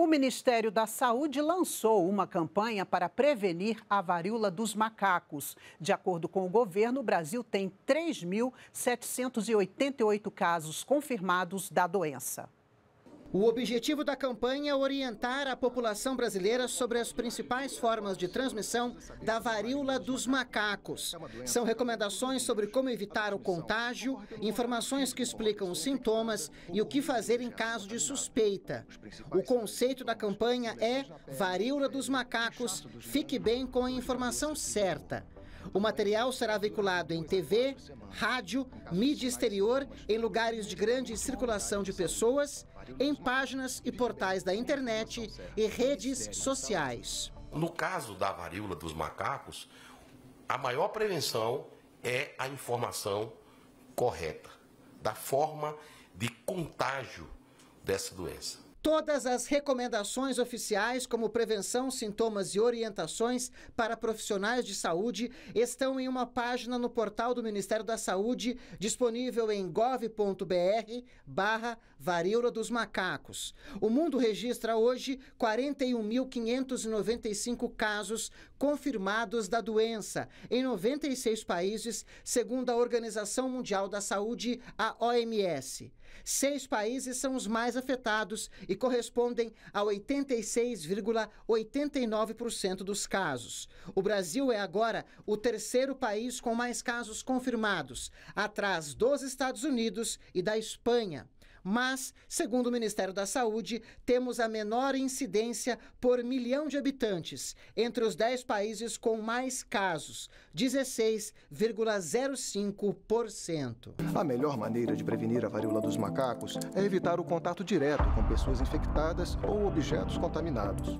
O Ministério da Saúde lançou uma campanha para prevenir a varíola dos macacos. De acordo com o governo, o Brasil tem 3.788 casos confirmados da doença. O objetivo da campanha é orientar a população brasileira sobre as principais formas de transmissão da varíola dos macacos. São recomendações sobre como evitar o contágio, informações que explicam os sintomas e o que fazer em caso de suspeita. O conceito da campanha é Varíola dos Macacos, fique bem com a informação certa. O material será veiculado em TV, rádio, mídia exterior, em lugares de grande circulação de pessoas, em páginas e portais da internet e redes sociais. No caso da varíola dos macacos, a maior prevenção é a informação correta da forma de contágio dessa doença. Todas as recomendações oficiais, como prevenção, sintomas e orientações para profissionais de saúde, estão em uma página no portal do Ministério da Saúde, disponível em gov.br/barra varíola dos macacos. O mundo registra hoje 41.595 casos confirmados da doença em 96 países, segundo a Organização Mundial da Saúde, a OMS. Seis países são os mais afetados e correspondem a 86,89% dos casos. O Brasil é agora o terceiro país com mais casos confirmados, atrás dos Estados Unidos e da Espanha mas, segundo o Ministério da Saúde, temos a menor incidência por milhão de habitantes entre os 10 países com mais casos, 16,05%. A melhor maneira de prevenir a varíola dos macacos é evitar o contato direto com pessoas infectadas ou objetos contaminados.